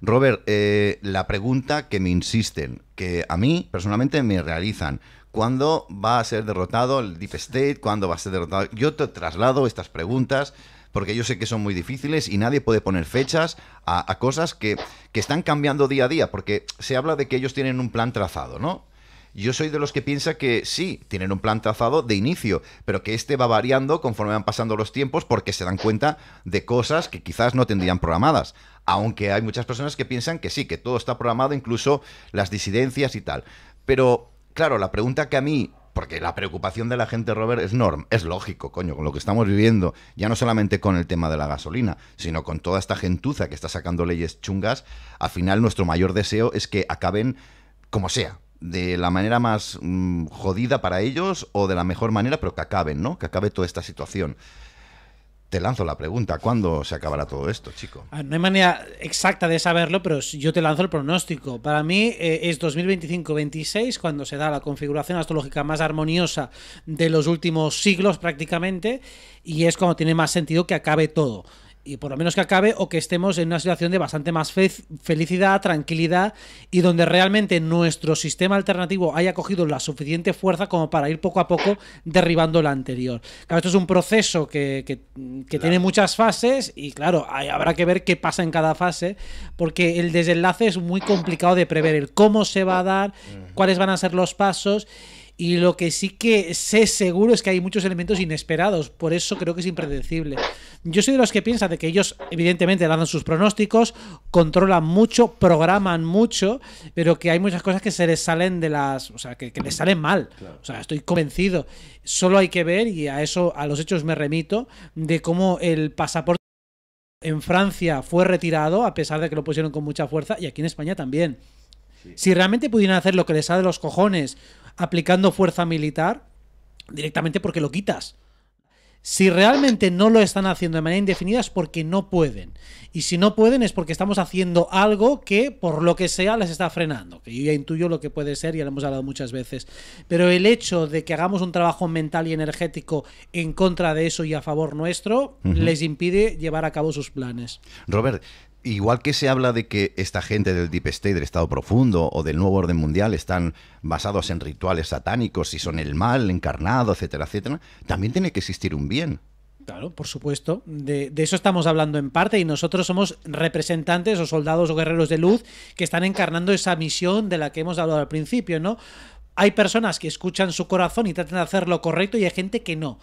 Robert, eh, la pregunta que me insisten, que a mí personalmente me realizan, ¿cuándo va a ser derrotado el Deep State? ¿Cuándo va a ser derrotado? Yo te traslado estas preguntas porque yo sé que son muy difíciles y nadie puede poner fechas a, cosas que, que, están cambiando día a día, porque se habla de que ellos tienen un plan trazado, ¿no? Yo soy de los que piensa que sí, tienen un plan trazado de inicio, pero que este va variando conforme van pasando los tiempos porque se dan cuenta de cosas que quizás no tendrían programadas. Aunque hay muchas personas que piensan que sí, que todo está programado, incluso las disidencias y tal. Pero, claro, la pregunta que a mí porque la preocupación de la gente, Robert, es norm, es lógico, coño, con lo que estamos viviendo, ya no solamente con el tema de la gasolina, sino con toda esta gentuza que está sacando leyes chungas, al final nuestro mayor deseo es que acaben como sea, de la manera más mm, jodida para ellos o de la mejor manera, pero que acaben, ¿no? Que acabe toda esta situación. Te lanzo la pregunta, ¿cuándo se acabará todo esto, chico? Ah, no hay manera exacta de saberlo, pero yo te lanzo el pronóstico. Para mí eh, es 2025-26 cuando se da la configuración astrológica más armoniosa de los últimos siglos prácticamente y es cuando tiene más sentido que acabe todo y por lo menos que acabe, o que estemos en una situación de bastante más felicidad, tranquilidad, y donde realmente nuestro sistema alternativo haya cogido la suficiente fuerza como para ir poco a poco derribando la anterior. Claro, esto es un proceso que, tiene muchas fases, y claro, habrá que ver qué pasa en cada fase, porque el desenlace es muy complicado de prever, el cómo se va a dar, cuáles van a ser los pasos, y lo que sí que sé seguro es que hay muchos elementos inesperados, por eso creo que es impredecible. Yo soy de los que piensa de que ellos evidentemente dan sus pronósticos, controlan mucho, programan mucho, pero que hay muchas cosas que se les salen de las, o sea, que, les salen mal. O sea, estoy convencido. Solo hay que ver y a eso a los hechos me remito de cómo el pasaporte en Francia fue retirado a pesar de que lo pusieron con mucha fuerza y aquí en España también. Si realmente pudieran hacer lo que les sale de los cojones aplicando fuerza militar directamente porque lo quitas. Si realmente no lo están haciendo de manera indefinida es porque no pueden. Y si no pueden es porque estamos haciendo algo que, por lo que sea, les está frenando. Que yo ya intuyo lo que puede ser, ya lo hemos hablado muchas veces. Pero el hecho de que hagamos un trabajo mental y energético en contra de eso y a favor nuestro, les impide llevar a cabo sus planes. Robert, igual que se habla de que esta gente del Deep State, del Estado Profundo o del Nuevo Orden Mundial están basados en rituales satánicos y son el mal encarnado, etcétera, etcétera, también tiene que existir un bien. Claro, por supuesto. De, eso estamos hablando en parte y nosotros somos representantes o soldados o guerreros de luz que están encarnando esa misión de la que hemos hablado al principio, ¿no? Hay personas que escuchan su corazón y tratan de hacer lo correcto y hay gente que no.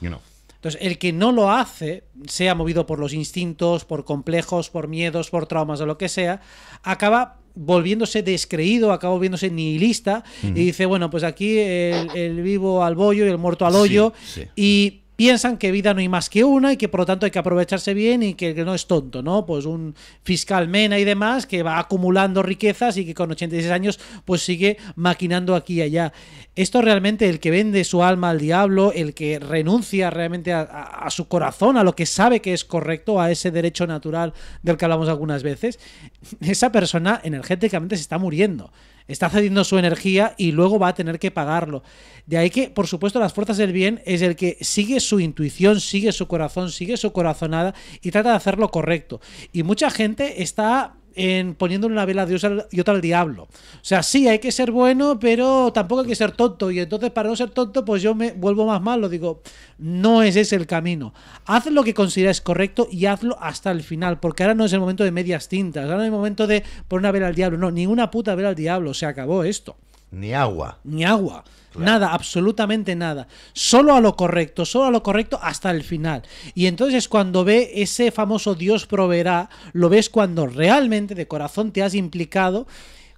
Entonces, el que no lo hace, sea movido por los instintos, por complejos, por miedos, por traumas o lo que sea, acaba volviéndose descreído, acaba volviéndose nihilista y dice, bueno, pues aquí el, vivo al bollo y el muerto al hoyo y piensan que vida no hay más que una y que por lo tanto hay que aprovecharse bien y que, no es tonto, ¿no? Pues un fiscal mena y demás que va acumulando riquezas y que con 86 años pues sigue maquinando aquí y allá. Esto realmente el que vende su alma al diablo, el que renuncia realmente a su corazón, a lo que sabe que es correcto, a ese derecho natural del que hablamos algunas veces, esa persona energéticamente se está muriendo está cediendo su energía y luego va a tener que pagarlo. De ahí que, por supuesto, las fuerzas del bien es el que sigue su intuición, sigue su corazón, sigue su corazonada y trata de hacer lo correcto. Y mucha gente está en poniendo una vela a Dios y otra al diablo. O sea, sí, hay que ser bueno, pero tampoco hay que ser tonto. Y entonces, para no ser tonto, pues yo me vuelvo más malo. Digo, no es ese el camino. Haz lo que consideres correcto y hazlo hasta el final, porque ahora no es el momento de medias tintas. Ahora no es el momento de poner una vela al diablo. No, ninguna puta vela al diablo. Se acabó esto. Ni agua. Ni agua. Nada, absolutamente nada. Solo a lo correcto, solo a lo correcto hasta el final. Y entonces cuando ve ese famoso Dios proveerá, lo ves cuando realmente de corazón te has implicado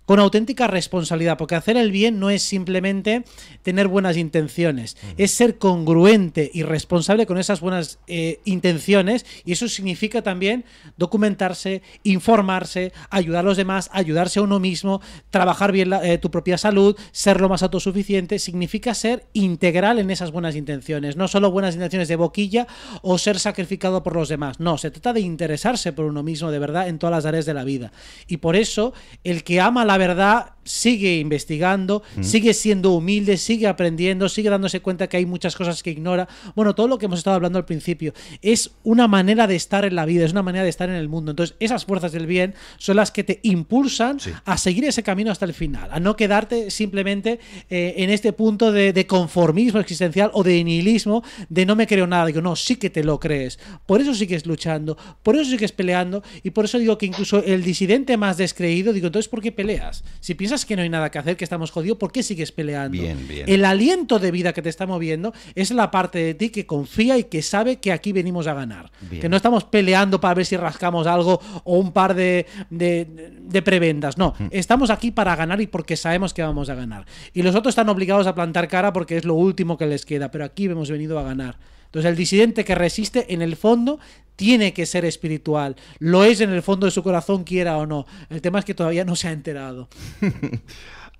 con auténtica responsabilidad, porque hacer el bien no es simplemente tener buenas intenciones, es ser congruente y responsable con esas buenas eh, intenciones y eso significa también documentarse, informarse, ayudar a los demás, ayudarse a uno mismo, trabajar bien eh, tu propia salud, ser lo más autosuficiente, significa ser integral en esas buenas intenciones, no solo buenas intenciones de boquilla o ser sacrificado por los demás, no, se trata de interesarse por uno mismo de verdad en todas las áreas de la vida y por eso el que ama la verdad, sigue investigando, mm. sigue siendo humilde, sigue aprendiendo, sigue dándose cuenta que hay muchas cosas que ignora. Bueno, todo lo que hemos estado hablando al principio es una manera de estar en la vida, es una manera de estar en el mundo. Entonces, esas fuerzas del bien son las que te impulsan a seguir ese camino hasta el final, a no quedarte simplemente eh, en este punto de, conformismo existencial o de nihilismo, de no me creo nada. Digo, no, sí que te lo crees. Por eso sigues luchando, por eso sigues peleando y por eso digo que incluso el disidente más descreído, digo, entonces, ¿por qué pelea? Si piensas que no hay nada que hacer, que estamos jodidos, ¿por qué sigues peleando? El aliento de vida que te está moviendo es la parte de ti que confía y que sabe que aquí venimos a ganar. Que no estamos peleando para ver si rascamos algo o un par de, prebendas. No, hmm. estamos aquí para ganar y porque sabemos que vamos a ganar. Y los otros están obligados a plantar cara porque es lo último que les queda, pero aquí hemos venido a ganar. Entonces el disidente que resiste en el fondo tiene que ser espiritual. Lo es en el fondo de su corazón, quiera o no. El tema es que todavía no se ha enterado.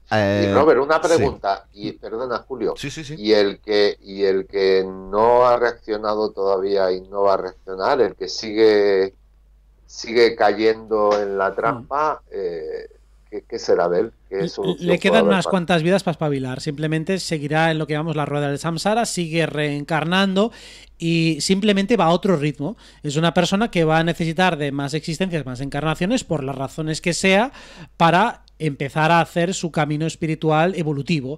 Eh, Robert, una pregunta. Y perdona, Julio. Sí, sí, y el que y el que no ha reaccionado todavía y no va a reaccionar, el que sigue sigue cayendo en la trampa. Mm. Eh, ¿Qué, será de él? Le quedan unas cuantas vidas para espabilar. Simplemente seguirá en lo que llamamos la rueda del samsara, sigue reencarnando y simplemente va a otro ritmo. Es una persona que va a necesitar de más existencias, más encarnaciones, por las razones que sea, para empezar a hacer su camino espiritual evolutivo.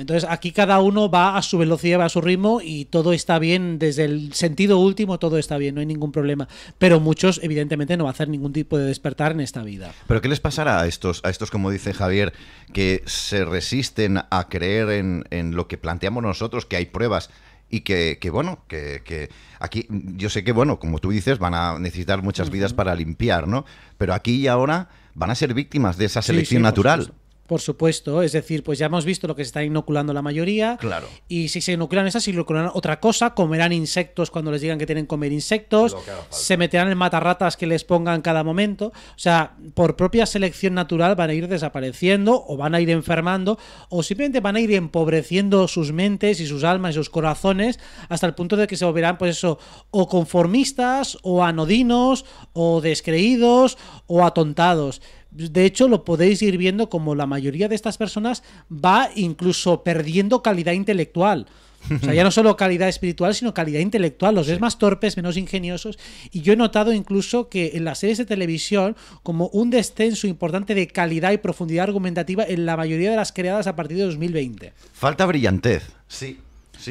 Entonces aquí cada uno va a su velocidad, va a su ritmo y todo está bien, desde el sentido último todo está bien, no hay ningún problema. Pero muchos evidentemente no va a hacer ningún tipo de despertar en esta vida. Pero ¿qué les pasará a estos, a estos como dice Javier, que se resisten a creer en, lo que planteamos nosotros, que hay pruebas? y que, bueno, que, aquí yo sé que, bueno, como tú dices, van a necesitar muchas vidas para limpiar, ¿no? Pero aquí y ahora van a ser víctimas de esa selección natural. Por supuesto, es decir, pues ya hemos visto lo que se está inoculando la mayoría. Claro. Y si se inoculan esas, si inoculan otra cosa, comerán insectos cuando les digan que tienen que comer insectos, se meterán en matarratas que les pongan cada momento. O sea, por propia selección natural van a ir desapareciendo o van a ir enfermando o simplemente van a ir empobreciendo sus mentes y sus almas y sus corazones hasta el punto de que se volverán, pues eso, o conformistas o anodinos o descreídos o atontados. De hecho, lo podéis ir viendo como la mayoría de estas personas va incluso perdiendo calidad intelectual. O sea, ya no solo calidad espiritual, sino calidad intelectual. Los ves más torpes, menos ingeniosos. Y yo he notado incluso que en las series de televisión, como un descenso importante de calidad y profundidad argumentativa en la mayoría de las creadas a partir de 2020. Falta brillantez. Sí,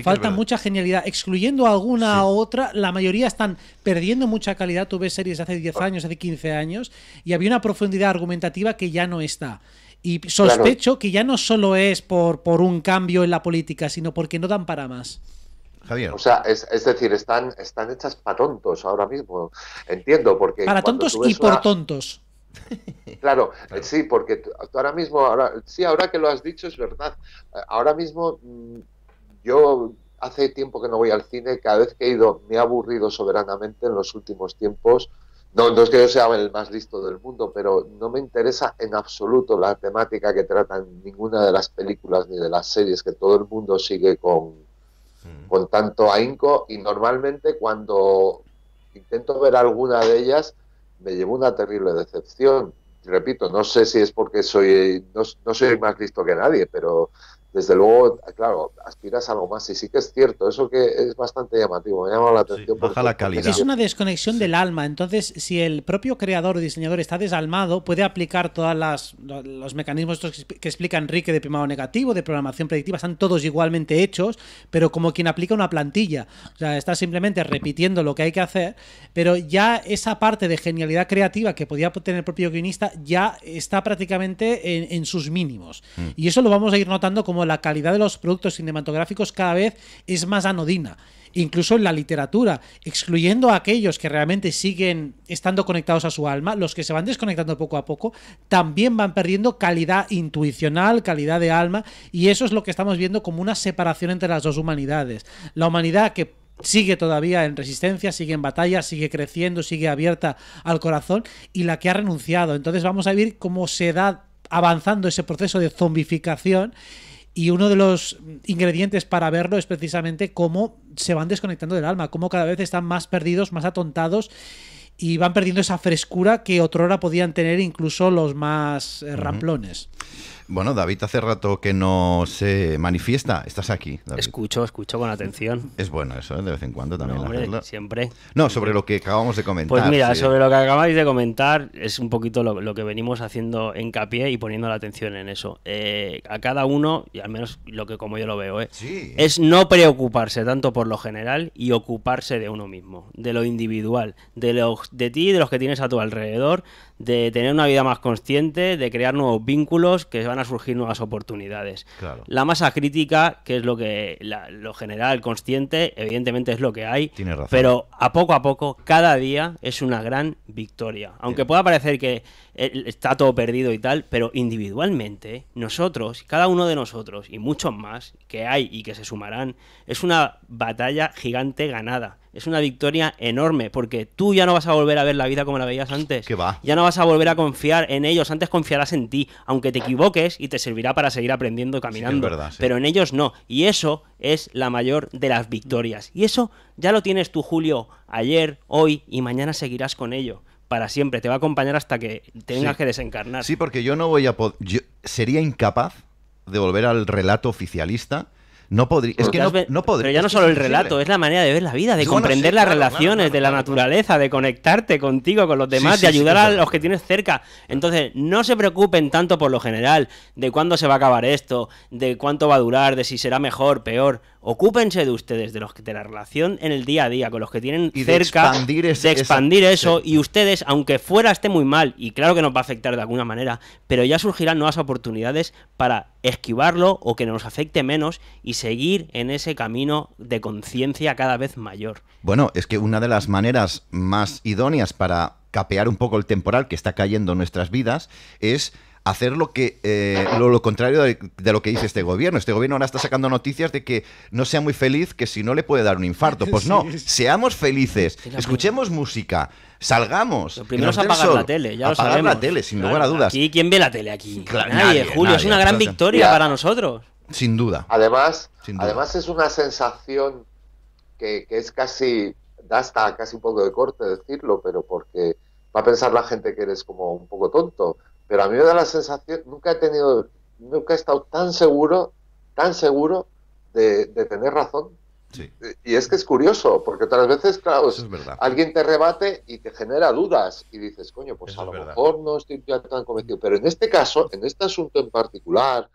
Falta mucha genialidad. Excluyendo alguna u otra, la mayoría están perdiendo mucha calidad. Tuve series hace 10 años, hace 15 años, y había una profundidad argumentativa que ya no está. Y sospecho que ya no solo es por, por un cambio en la política, sino porque no dan para más. Javier. O sea, es, decir, están, están hechas para tontos ahora mismo. Entiendo, porque. Para tontos y por tontos. Claro, sí, porque ahora mismo, sí, ahora que lo has dicho es verdad. Eh, ahora mismo mm, yo hace tiempo que no voy al cine, cada vez que he ido me he aburrido soberanamente en los últimos tiempos. No, es que yo sea el más listo del mundo, pero no me interesa en absoluto la temática que tratan ninguna de las películas ni de las series que todo el mundo sigue con, mm. con tanto ahínco y normalmente cuando intento ver alguna de ellas me llevo una terrible decepción. Repito, no sé si es porque soy no, no soy más listo que nadie, pero desde luego, claro, aspiras a algo más. Y sí que es cierto, eso que es bastante llamativo, me llama la atención. la calidad. Es una desconexión del alma. Entonces, si el propio creador o diseñador está desalmado, puede aplicar todos los mecanismos que explica Enrique de primado negativo, de programación predictiva, están todos igualmente hechos, pero como quien aplica una plantilla. O sea, está simplemente repitiendo lo que hay que hacer, pero ya esa parte de genialidad creativa que podía tener el propio guionista ya está prácticamente en, sus mínimos. Mm. Y eso lo vamos a ir notando como la calidad de los productos cinematográficos cada vez es más anodina incluso en la literatura, excluyendo a aquellos que realmente siguen estando conectados a su alma, los que se van desconectando poco a poco, también van perdiendo calidad intuicional, calidad de alma, y eso es lo que estamos viendo como una separación entre las dos humanidades. La humanidad que sigue todavía en resistencia, sigue en batalla, sigue creciendo, sigue abierta al corazón, y la que ha renunciado. Entonces vamos a ver cómo se da avanzando ese proceso de zombificación y uno de los ingredientes para verlo es precisamente cómo se van desconectando del alma, cómo cada vez están más perdidos, más atontados y van perdiendo esa frescura que otrora podían tener incluso los más eh, ramplones. Bueno, David hace rato que no se manifiesta. Estás aquí. Escucho, escucho con atención. Es bueno eso, ¿eh? de vez en cuando también. No, siempre. No, sobre lo que acabamos de comentar. Pues mira, sobre lo que acabáis de comentar es un poquito lo, que venimos haciendo hincapié y poniendo la atención en eso. Eh, a cada uno, y al menos lo que como yo lo veo, ¿eh? es no preocuparse tanto por lo general y ocuparse de uno mismo, de lo individual, de, los, de ti y de los que tienes a tu alrededor, de tener una vida más consciente, de crear nuevos vínculos, que van a surgir nuevas oportunidades. La masa crítica, que es lo que la, lo general consciente, evidentemente es lo que hay, pero a poco a poco, cada día es una gran victoria. Aunque pueda parecer que está todo perdido y tal, pero individualmente, nosotros, cada uno de nosotros y muchos más que hay y que se sumarán, es una batalla gigante ganada. Es una victoria enorme, porque tú ya no vas a volver a ver la vida como la veías antes. va? Ya no vas a volver a confiar en ellos. Antes confiarás en ti, aunque te equivoques y te servirá para seguir aprendiendo caminando. Pero en ellos no. Y eso es la mayor de las victorias. Y eso ya lo tienes tú, Julio, ayer, hoy y mañana seguirás con ello para siempre, te va a acompañar hasta que tengas que desencarnar. Sí, porque yo no voy a poder. Sería incapaz de volver al relato oficialista. No podría. Es que no, no Pero ya no solo el relato, es la manera de ver la vida, de comprender las relaciones, de la naturaleza, de conectarte contigo, con los demás, de ayudar a los que tienes cerca. Entonces, no se preocupen tanto por lo general, de cuándo se va a acabar esto, de cuánto va a durar, de si será mejor, peor ocúpense de ustedes, de los que de la relación en el día a día, con los que tienen cerca, de expandir, eso. Y ustedes, aunque fuera esté muy mal, y claro que nos va a afectar de alguna manera, pero ya surgirán nuevas oportunidades para esquivarlo o que nos afecte menos y seguir en ese camino de conciencia cada vez mayor. Bueno, es que una de las maneras más idóneas para capear un poco el temporal que está cayendo en nuestras vidas es hacer lo que eh, lo, contrario de, lo que dice este gobierno. Este gobierno ahora está sacando noticias de que no sea muy feliz, que si no le puede dar un infarto. Pues no, seamos felices, escuchemos música, salgamos. Lo primero es apagar la tele, ya sabemos. la tele, sin lugar a dudas. ¿Y quién ve la tele aquí? nadie, Julio, es una gran victoria para nosotros. Sin duda. Además, además es una sensación que, que es casi, da hasta casi un poco de corte decirlo, pero porque va a pensar la gente que eres como un poco tonto pero a mí me da la sensación, nunca he tenido, nunca he estado tan seguro, tan seguro de, tener razón. Y es que es curioso, porque otras veces, claro, alguien te rebate y te genera dudas y dices, coño, pues a lo mejor no estoy tan convencido. Pero en este caso, en este asunto en particular,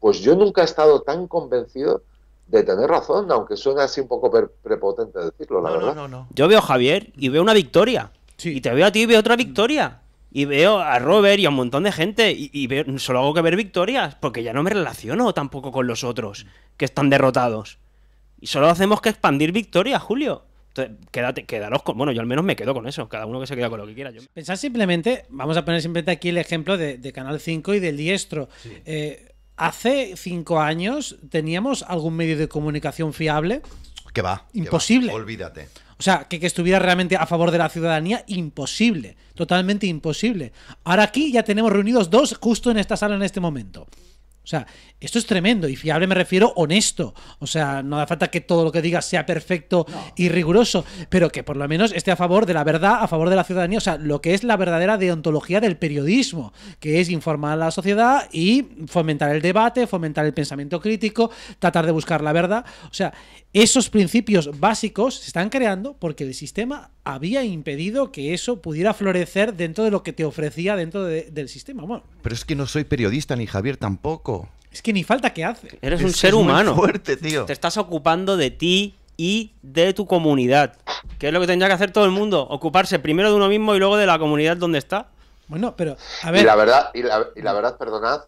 pues yo nunca he estado tan convencido de tener razón, aunque suena así un poco prepotente decirlo, la verdad. No, no, yo veo a Javier y veo una victoria. Y te veo a ti y veo otra victoria y veo a Robert y a un montón de gente y, solo hago que ver victorias porque ya no me relaciono tampoco con los otros que están derrotados. Y solo hacemos que expandir victorias, Julio. Entonces, quédate, quedaros con. Bueno, yo al menos me quedo con eso. Cada uno que se queda con lo que quiera. Pensad simplemente, vamos a poner simplemente aquí el ejemplo de, Canal 5 y del diestro. Eh, hace cinco años, ¿teníamos algún medio de comunicación fiable? Que va. Imposible. Olvídate. O sea, que, estuviera realmente a favor de la ciudadanía, imposible, totalmente imposible. Ahora aquí ya tenemos reunidos dos justo en esta sala en este momento. O sea, esto es tremendo y fiable me refiero honesto. O sea, no da falta que todo lo que diga sea perfecto y riguroso, pero que por lo menos esté a favor de la verdad, a favor de la ciudadanía. O sea, lo que es la verdadera deontología del periodismo, que es informar a la sociedad y fomentar el debate, fomentar el pensamiento crítico, tratar de buscar la verdad. O sea, esos principios básicos se están creando porque el sistema había impedido que eso pudiera florecer dentro de lo que te ofrecía dentro del sistema. Pero es que no soy periodista ni Javier tampoco. Es que ni falta que hace. Eres un ser humano. Fuerte, tío. Te estás ocupando de ti y de tu comunidad. ¿Qué es lo que tendría que hacer todo el mundo. Ocuparse primero de uno mismo y luego de la comunidad donde está. Bueno, pero a ver. la verdad, y la verdad, perdonad,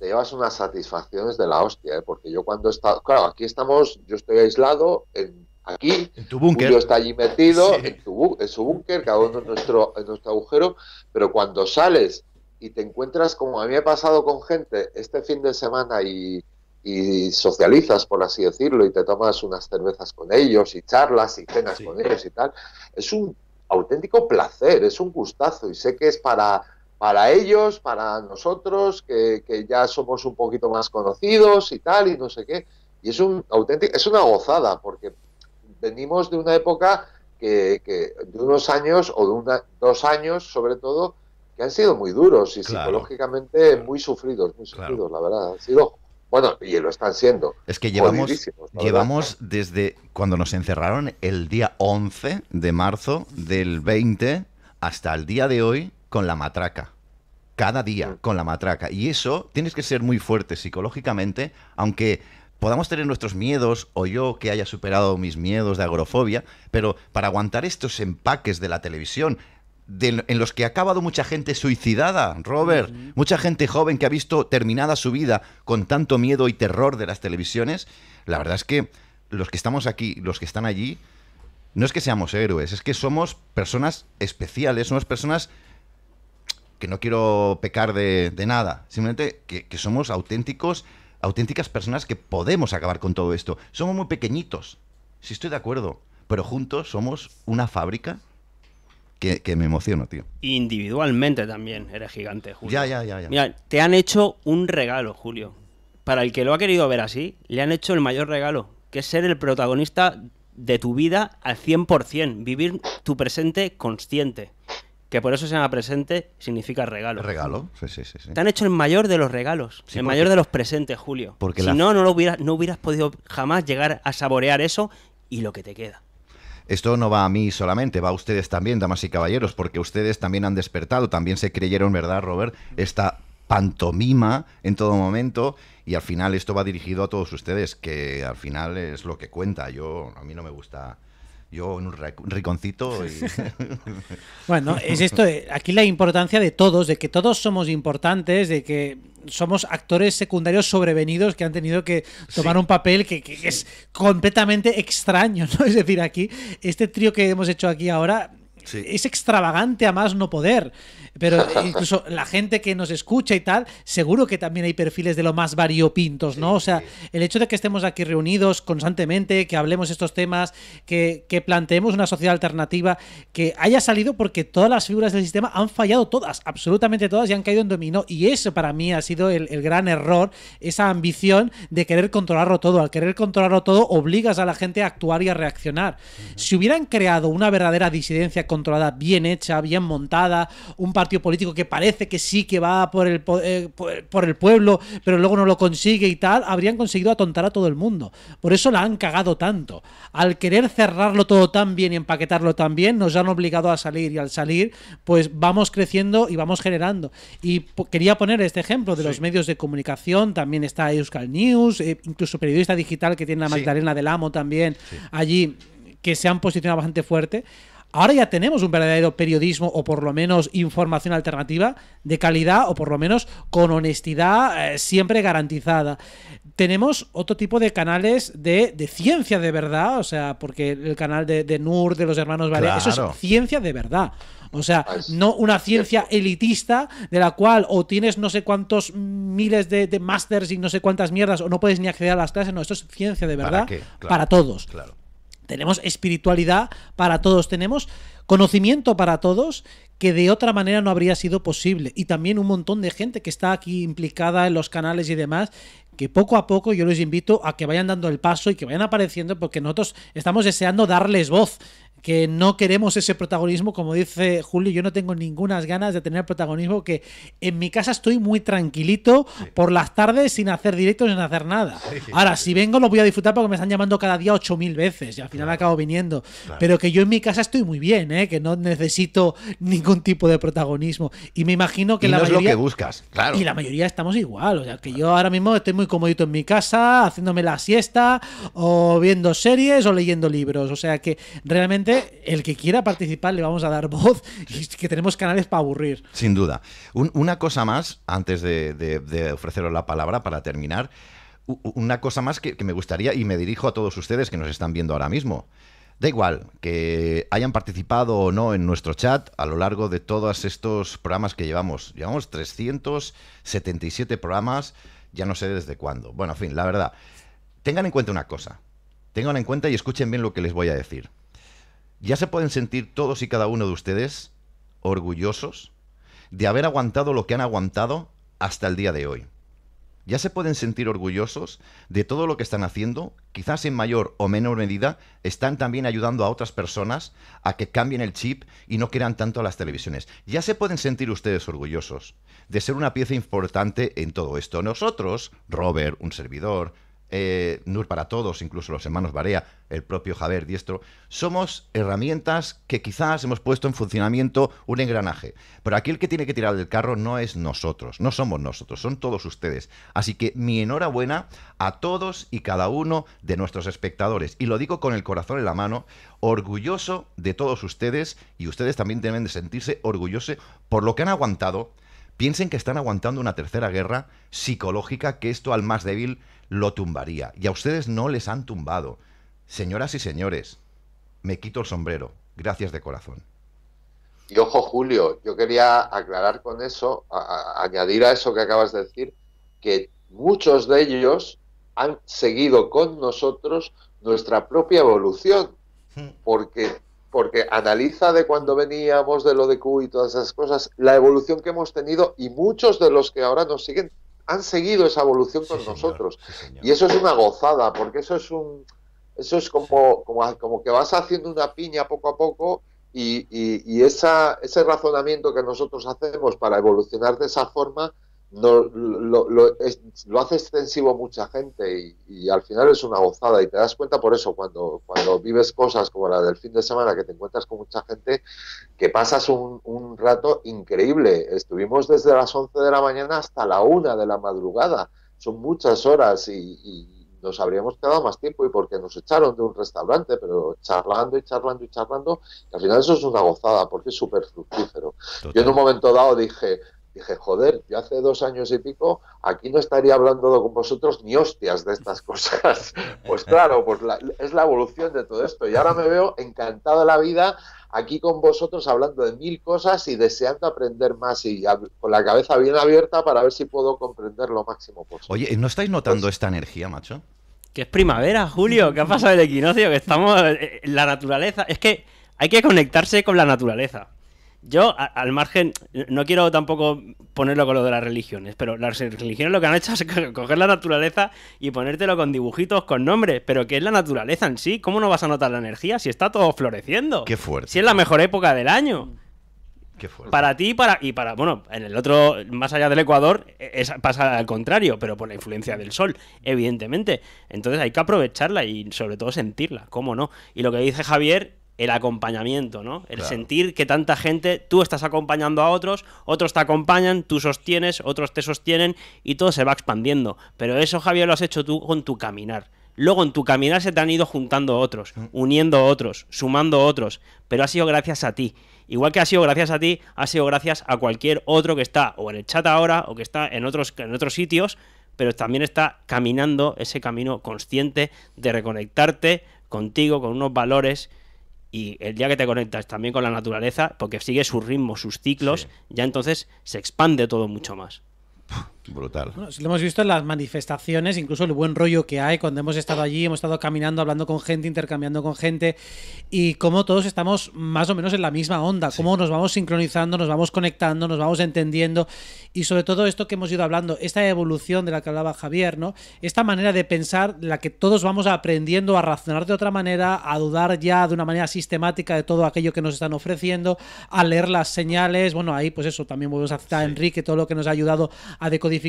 te llevas unas satisfacciones de la hostia, ¿eh? porque yo cuando he estado, claro, aquí estamos, yo estoy aislado, en, aquí, en tu Julio está allí metido, en, tu, en, su búnker, cada uno en nuestro, en nuestro agujero, pero cuando sales y te encuentras, como a mí me ha pasado con gente este fin de semana y, socializas, por así decirlo, y te tomas unas cervezas con ellos y charlas y cenas con ellos y tal, es un auténtico placer, es un gustazo y sé que es para para ellos, para nosotros, que, ya somos un poquito más conocidos y tal, y no sé qué. Y es un auténtico, es una gozada, porque venimos de una época que, de unos años, o de una, dos años sobre todo, que han sido muy duros y psicológicamente muy sufridos, muy sufridos, la verdad. sido bueno, y lo están siendo. Es que llevamos, llevamos desde cuando nos encerraron el día 11 de marzo del 20 hasta el día de hoy con la matraca. Cada día mm. con la matraca. Y eso tienes que ser muy fuerte psicológicamente, aunque podamos tener nuestros miedos o yo que haya superado mis miedos de agrofobia, pero para aguantar estos empaques de la televisión, en los que ha acabado mucha gente suicidada, Robert, mucha gente joven que ha visto terminada su vida con tanto miedo y terror de las televisiones, la verdad es que los que estamos aquí, los que están allí, no es que seamos héroes, es que somos personas especiales, somos personas que no quiero pecar de, nada, simplemente que, somos auténticos, auténticas personas que podemos acabar con todo esto. Somos muy pequeñitos, si estoy de acuerdo, pero juntos somos una fábrica que, me emociona, tío. Individualmente también eres gigante, Julio. Ya, ya, ya, ya. Mira, te han hecho un regalo, Julio. Para el que lo ha querido ver así, le han hecho el mayor regalo, que es ser el protagonista de tu vida al 100%, vivir tu presente consciente que por eso se llama presente, significa regalo. Regalo, sí, sí, sí. Te han hecho el mayor de los regalos, el mayor de los presentes, Julio. Porque si no, no, lo hubieras, no hubieras podido jamás llegar a saborear eso y lo que te queda. Esto no va a mí solamente, va a ustedes también, damas y caballeros, porque ustedes también han despertado, también se creyeron, ¿verdad, Robert? Esta pantomima en todo momento y al final esto va dirigido a todos ustedes, que al final es lo que cuenta. Yo a mí no me gusta yo en un riconcito Y... bueno, es esto, aquí la importancia de todos, de que todos somos importantes, de que somos actores secundarios sobrevenidos que han tenido que tomar un papel que, que, es completamente extraño, ¿no? Es decir, aquí, este trío que hemos hecho aquí ahora es extravagante a más no poder. Pero incluso la gente que nos escucha y tal, seguro que también hay perfiles de lo más variopintos, ¿no? o sea, el hecho de que estemos aquí reunidos constantemente, que hablemos estos temas, que, planteemos una sociedad alternativa, que haya salido porque todas las figuras del sistema han fallado todas, absolutamente todas, y han caído en dominó. Y eso para mí ha sido el, gran error, esa ambición de querer controlarlo todo. Al querer controlarlo todo, obligas a la gente a actuar y a reaccionar. Si hubieran creado una verdadera disidencia con controlada, bien hecha, bien montada, un partido político que parece que sí que va por el, eh, por el pueblo, pero luego no lo consigue y tal, habrían conseguido atontar a todo el mundo. Por eso la han cagado tanto. Al querer cerrarlo todo tan bien y empaquetarlo tan bien, nos han obligado a salir y al salir, pues vamos creciendo y vamos generando. Y quería poner este ejemplo de los medios de comunicación, también está Euskal News, eh, incluso periodista digital que tiene la Magdalena del Amo también allí que se han posicionado bastante fuerte, ahora ya tenemos un verdadero periodismo o por lo menos información alternativa de calidad o por lo menos con honestidad eh, siempre garantizada. Tenemos otro tipo de canales de, ciencia de verdad, o sea, porque el canal de, NUR, de los hermanos Vale, eso es ciencia de verdad. O sea, pues no una ciencia elitista de la cual o tienes no sé cuántos miles de, de masters y no sé cuántas mierdas o no puedes ni acceder a las clases. No, esto es ciencia de verdad para, todos. Claro tenemos espiritualidad para todos, tenemos conocimiento para todos que de otra manera no habría sido posible. Y también un montón de gente que está aquí implicada en los canales y demás, que poco a poco yo les invito a que vayan dando el paso y que vayan apareciendo porque nosotros estamos deseando darles voz que no queremos ese protagonismo, como dice Julio, yo no tengo ninguna ganas de tener protagonismo, que en mi casa estoy muy tranquilito por las tardes sin hacer directos, sin hacer nada. Ahora, si vengo lo voy a disfrutar porque me están llamando cada día 8.000 veces y al final acabo viniendo. Pero que yo en mi casa estoy muy bien, ¿eh? que no necesito ningún tipo de protagonismo. Y me imagino que la mayoría... lo que buscas, claro. Y la mayoría estamos igual, o sea, que yo ahora mismo estoy muy comodito en mi casa, haciéndome la siesta, o viendo series, o leyendo libros. O sea, que realmente el que quiera participar le vamos a dar voz y que tenemos canales para aburrir. Sin duda. una cosa más, antes de, ofreceros la palabra para terminar, una cosa más que, que me gustaría y me dirijo a todos ustedes que nos están viendo ahora mismo. Da igual que hayan participado o no en nuestro chat a lo largo de todos estos programas que llevamos. Llevamos 377 programas, ya no sé desde cuándo. Bueno, en fin, la verdad, tengan en cuenta una cosa. Tengan en cuenta y escuchen bien lo que les voy a decir ya se pueden sentir todos y cada uno de ustedes orgullosos de haber aguantado lo que han aguantado hasta el día de hoy. Ya se pueden sentir orgullosos de todo lo que están haciendo, quizás en mayor o menor medida están también ayudando a otras personas a que cambien el chip y no quieran tanto a las televisiones. Ya se pueden sentir ustedes orgullosos de ser una pieza importante en todo esto. Nosotros, Robert, un servidor, eh, NUR para todos, incluso los hermanos Barea, el propio Javier Diestro, somos herramientas que quizás hemos puesto en funcionamiento un engranaje. Pero aquí el que tiene que tirar del carro no es nosotros, no somos nosotros, son todos ustedes. Así que mi enhorabuena a todos y cada uno de nuestros espectadores. Y lo digo con el corazón en la mano, orgulloso de todos ustedes y ustedes también deben de sentirse orgullosos por lo que han aguantado. Piensen que están aguantando una tercera guerra psicológica que esto al más débil lo tumbaría. Y a ustedes no les han tumbado. Señoras y señores, me quito el sombrero. Gracias de corazón. Y ojo, Julio, yo quería aclarar con eso, añadir a eso que acabas de decir, que muchos de ellos han seguido con nosotros nuestra propia evolución, hmm. porque, porque analiza de cuando veníamos de lo de Q y todas esas cosas, la evolución que hemos tenido y muchos de los que ahora nos siguen han seguido esa evolución con nosotros. y eso es una gozada, porque eso es un eso es como, como, que vas haciendo una piña poco a poco y, ese razonamiento que nosotros hacemos para evolucionar de esa forma no, lo, hace extensivo mucha gente y, al final es una gozada y te das cuenta por eso cuando, cuando vives cosas como la del fin de semana que te encuentras con mucha gente que pasas un, rato increíble. Estuvimos desde las 11 de la mañana hasta la 1 de la madrugada. Son muchas horas y, nos habríamos quedado más tiempo y porque nos echaron de un restaurante, pero charlando y charlando y charlando, al final eso es una gozada porque es súper fructífero. Yo en un momento dado dije, Dije, joder, yo hace dos años y pico aquí no estaría hablando con vosotros ni hostias de estas cosas. Pues claro, pues es la evolución de todo esto. Y ahora me veo encantado de la vida aquí con vosotros hablando de mil cosas y deseando aprender más y con la cabeza bien abierta para ver si puedo comprender lo máximo posible. Oye, ¿no estáis notando pues esta energía, macho? Que es primavera, Julio, ¿qué ha pasado el equinoccio? Que estamos. en La naturaleza. Es que hay que conectarse con la naturaleza. Yo, al margen, no quiero tampoco ponerlo con lo de las religiones, pero las religiones lo que han hecho es coger la naturaleza y ponértelo con dibujitos, con nombres, pero que es la naturaleza en sí? ¿Cómo no vas a notar la energía si está todo floreciendo? Qué fuerte. Si es la mejor época del año. Qué fuerte. Para ti y para, y para, bueno, en el otro, más allá del Ecuador, pasa al contrario, pero por la influencia del sol, evidentemente. Entonces hay que aprovecharla y sobre todo sentirla, ¿cómo no? Y lo que dice Javier el acompañamiento, ¿no? El sentir que tanta gente, tú estás acompañando a otros, otros te acompañan, tú sostienes, otros te sostienen y todo se va expandiendo. Pero eso, Javier, lo has hecho tú con tu caminar. Luego en tu caminar se te han ido juntando otros, mm. uniendo otros, sumando otros, pero ha sido gracias a ti. Igual que ha sido gracias a ti, ha sido gracias a cualquier otro que está o en el chat ahora o que está en otros, en otros sitios, pero también está caminando ese camino consciente de reconectarte contigo, con unos valores y el día que te conectas también con la naturaleza, porque sigue sus ritmo, sus ciclos, ya entonces se expande todo mucho más. Brutal. lo hemos visto en las manifestaciones, incluso el buen rollo que hay cuando hemos estado allí, hemos estado caminando, hablando con gente, intercambiando con gente y cómo todos estamos más o menos en la misma onda, cómo nos vamos sincronizando, nos vamos conectando, nos vamos entendiendo y sobre todo esto que hemos ido hablando, esta evolución de la que hablaba Javier, ¿no? Esta manera de pensar, la que todos vamos aprendiendo a razonar de otra manera, a dudar ya de una manera sistemática de todo aquello que nos están ofreciendo, a leer las señales, bueno, ahí pues eso, también volvemos a citar a Enrique, todo lo que nos ha ayudado a decodificar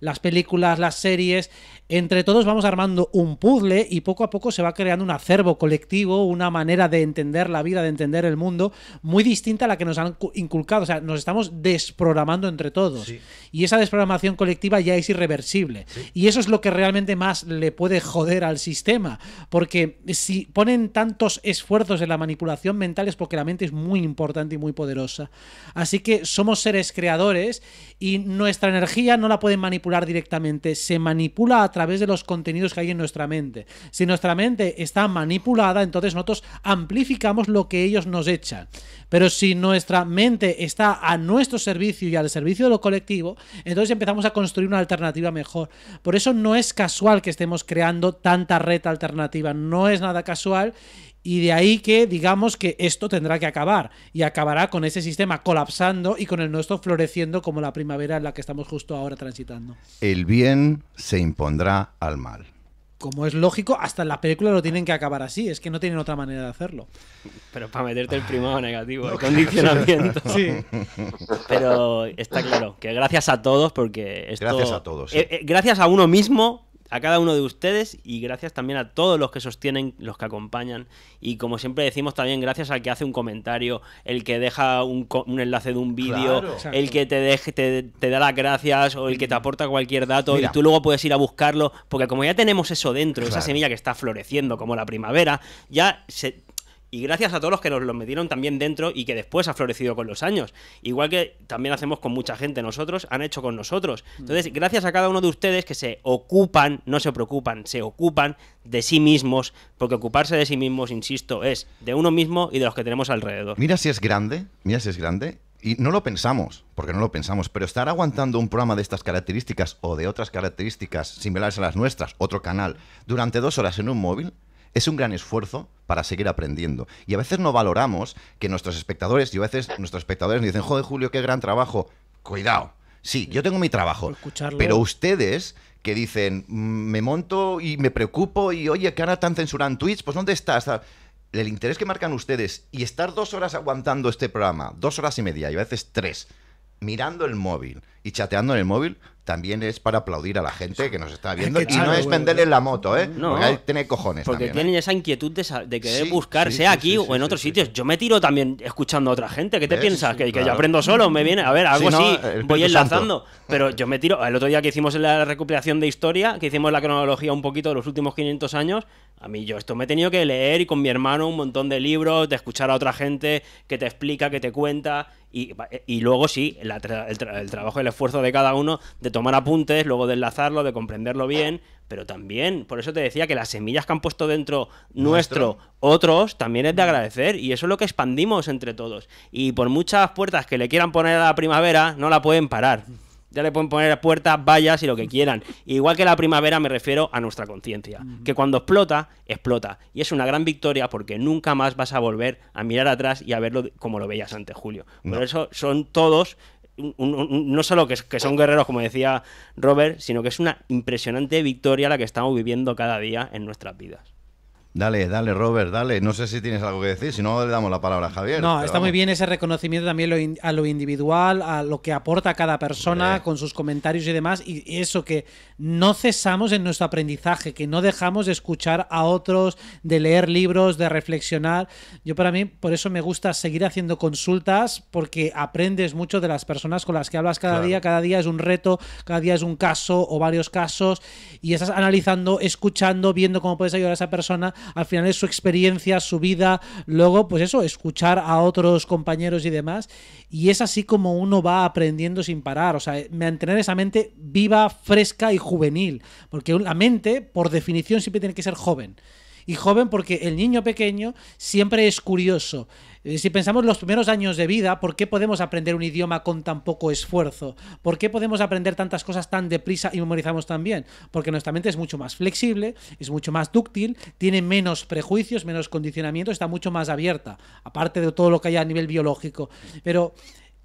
las películas, las series. Entre todos vamos armando un puzzle y poco a poco se va creando un acervo colectivo, una manera de entender la vida, de entender el mundo, muy distinta a la que nos han inculcado. O sea, nos estamos desprogramando entre todos. Y esa desprogramación colectiva ya es irreversible. Y eso es lo que realmente más le puede joder al sistema. Porque si ponen tantos esfuerzos en la manipulación mental es porque la mente es muy importante y muy poderosa. Así que somos seres creadores y nuestra energía no la pueden manipular directamente, se manipula a través de los contenidos que hay en nuestra mente. Si nuestra mente está manipulada, entonces nosotros amplificamos lo que ellos nos echan. Pero si nuestra mente está a nuestro servicio y al servicio de lo colectivo, entonces empezamos a construir una alternativa mejor. Por eso no es casual que estemos creando tanta red alternativa, no es nada casual y de ahí que digamos que esto tendrá que acabar y acabará con ese sistema colapsando y con el nuestro floreciendo como la primavera en la que estamos justo ahora transitando. El bien se impondrá al mal. Como es lógico, hasta en la película lo tienen que acabar así, es que no tienen otra manera de hacerlo. Pero para meterte el primado negativo, el condicionamiento. sí. Pero está claro que gracias a todos, porque esto. Gracias a todos. Eh, eh, gracias a uno mismo a cada uno de ustedes y gracias también a todos los que sostienen, los que acompañan y como siempre decimos también gracias al que hace un comentario, el que deja un, enlace de un vídeo, el que te, deje, te, da las gracias o el que te aporta cualquier dato y tú luego puedes ir a buscarlo porque como ya tenemos eso dentro, esa semilla que está floreciendo como la primavera, ya se, y gracias a todos los que nos lo metieron también dentro y que después ha florecido con los años. Igual que también hacemos con mucha gente nosotros, han hecho con nosotros. Mm. Entonces, gracias a cada uno de ustedes que se ocupan, no se preocupan, se ocupan de sí mismos, porque ocuparse de sí mismos, insisto, es de uno mismo y de los que tenemos alrededor. Mira si es grande, mira si es grande y no lo pensamos, porque no lo pensamos, pero estar aguantando un programa de estas características o de otras características similares a las nuestras, otro canal, durante dos horas en un móvil, es un gran esfuerzo para seguir aprendiendo. Y a veces no valoramos que nuestros espectadores, y a veces nuestros espectadores nos dicen, joder Julio, qué gran trabajo. Cuidado. Sí, yo tengo mi trabajo. Pero ustedes que dicen, mm, me monto y me preocupo y oye, que ahora tan censuran Twitch, pues ¿dónde estás? El interés que marcan ustedes y estar dos horas aguantando este programa, dos horas y media y a veces tres, mirando el móvil y chateando en el móvil, también es para aplaudir a la gente que nos está viendo. y no es venderle la moto, ¿eh? No, porque tiene cojones. Porque ¿eh? tienen esa inquietud de, de querer buscar, sea aquí o en otros sitios. Yo me tiro también escuchando a otra gente. ¿Qué te piensas? que, yo aprendo solo, me viene. A ver, algo así, voy enlazando. Pero yo me tiro. El otro día que hicimos la recuperación de historia, que hicimos la cronología un poquito de los últimos 500 años, a mí yo esto me he tenido que leer y con mi hermano un montón de libros, de escuchar a otra gente que te explica, que te cuenta y, y, luego sí, el, trabajo y el esfuerzo de cada uno de tomar apuntes, luego de enlazarlo, de comprenderlo bien, pero también, por eso te decía que las semillas que han puesto dentro ¿Nuestro? otros, también es de agradecer y eso es lo que expandimos entre todos. Y por muchas puertas que le quieran poner a la primavera, no la pueden parar. Ya le pueden poner puertas, vallas y lo que mm. quieran. Igual que la primavera me refiero a nuestra conciencia, que cuando explota, explota. Y es una gran victoria porque nunca más vas a volver a mirar atrás y a verlo como lo veías antes, Julio. Por eso son todos no solo que, son guerreros, como decía Robert, sino que es una impresionante victoria la que estamos viviendo cada día en nuestras vidas. Dale, dale, Robert, dale. No sé si tienes algo que decir, si no le damos la palabra a Javier. No, está muy bien ese reconocimiento también a lo individual, a lo que aporta cada persona con sus comentarios y demás. Y, eso que no cesamos en nuestro aprendizaje, que no dejamos de escuchar a otros, de leer libros, de reflexionar. Yo para mí, por eso me gusta seguir haciendo consultas, porque aprendes mucho de las personas con las que hablas cada día. Cada día es un reto, cada día es un caso o varios casos. Y estás analizando, escuchando, viendo cómo puedes ayudar a esa persona al final es su experiencia, su vida, luego pues eso, escuchar a otros compañeros y demás, y es así como uno va aprendiendo sin parar, o sea, mantener esa mente viva, fresca y juvenil, porque la mente por definición siempre tiene que ser joven y joven porque el niño pequeño siempre es curioso. Eh, si pensamos los primeros años de vida, ¿por qué podemos aprender un idioma con tan poco esfuerzo? ¿Por qué podemos aprender tantas cosas tan deprisa y memorizamos tan bien? Porque nuestra mente es mucho más flexible, es mucho más dúctil, tiene menos prejuicios, menos condicionamientos, está mucho más abierta, aparte de todo lo que hay a nivel biológico. Pero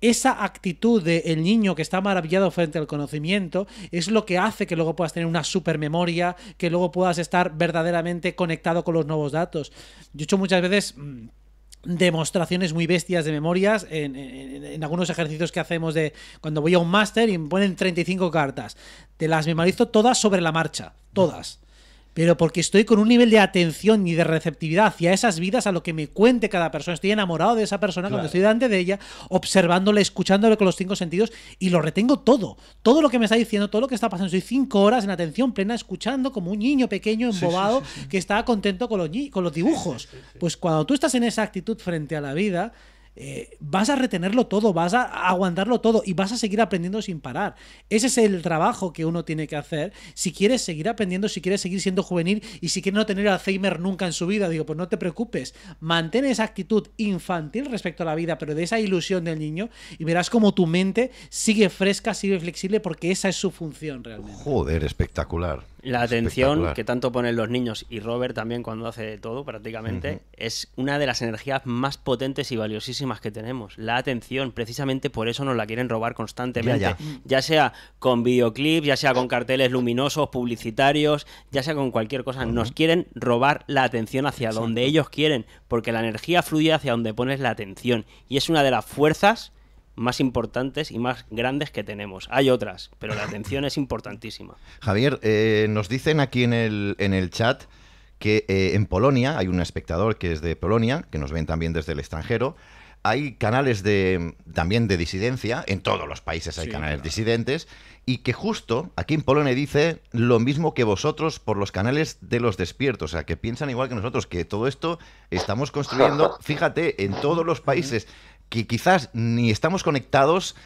esa actitud del niño que está maravillado frente al conocimiento es lo que hace que luego puedas tener una super memoria, que luego puedas estar verdaderamente conectado con los nuevos datos. Yo he hecho muchas veces mm, demostraciones muy bestias de memorias en, algunos ejercicios que hacemos de cuando voy a un máster y me ponen 35 cartas. Te las memorizo todas sobre la marcha, todas pero porque estoy con un nivel de atención y de receptividad hacia esas vidas, a lo que me cuente cada persona. Estoy enamorado de esa persona cuando estoy delante de ella, observándole, escuchándole con los cinco sentidos y lo retengo todo. Todo lo que me está diciendo, todo lo que está pasando. Estoy cinco horas en atención plena, escuchando como un niño pequeño, embobado, que está contento con con los dibujos. Pues cuando tú estás en esa actitud frente a la vida, eh, vas a retenerlo todo, vas a aguantarlo todo y vas a seguir aprendiendo sin parar. Ese es el trabajo que uno tiene que hacer si quieres seguir aprendiendo, si quieres seguir siendo juvenil y si quieres no tener Alzheimer nunca en su vida. Digo, pues no te preocupes, mantén esa actitud infantil respecto a la vida, pero de esa ilusión del niño y verás cómo tu mente sigue fresca, sigue flexible porque esa es su función realmente. Joder, espectacular. La atención que tanto ponen los niños y Robert también cuando hace todo prácticamente es una de las energías más potentes y valiosísimas que tenemos. La atención, precisamente por eso nos la quieren robar constantemente. Ya, sea con videoclips, ya sea con carteles luminosos, publicitarios, ya sea con cualquier cosa. Nos quieren robar la atención hacia donde ellos quieren, porque la energía fluye hacia donde pones la atención. Y es una de las fuerzas más importantes y más grandes que tenemos. Hay otras, pero la atención es importantísima. Javier, eh, nos dicen aquí en el, en el chat que eh, en Polonia, hay un espectador que es de Polonia, que nos ven también desde el extranjero, hay canales de, también de disidencia, en todos los países hay canales disidentes, y que justo aquí en Polonia dice lo mismo que vosotros por los canales de los despiertos, o sea, que piensan igual que nosotros, que todo esto estamos construyendo, fíjate, en todos los países que quizás ni estamos conectados,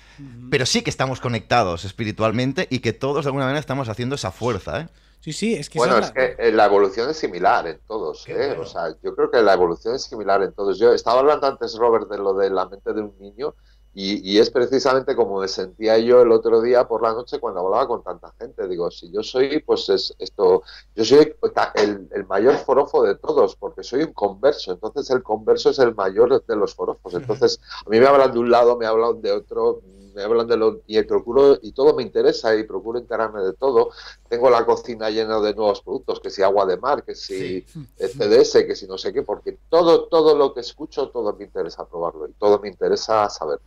pero sí que estamos conectados espiritualmente y que todos de alguna manera estamos haciendo esa fuerza. ¿eh? Sí, sí, es que... Bueno, es que eh, la evolución es similar en todos, ¿eh? O sea, yo creo que la evolución es similar en todos. Yo estaba hablando antes, Robert, de lo de la mente de un niño y, es precisamente como me sentía yo el otro día por la noche cuando hablaba con tanta gente. Digo, si yo soy, pues es esto, yo soy el, el, mayor forofo de todos, porque soy un converso. Entonces, el converso es el mayor de los forofos. Entonces, a mí me hablan de un lado, me hablan de otro, me hablan de lo y procuro y todo me interesa y procuro enterarme de todo. Tengo la cocina llena de nuevos productos, que si agua de mar, que si CDS, que si no sé qué, porque todo todo lo que escucho todo me interesa probarlo y todo me interesa saber.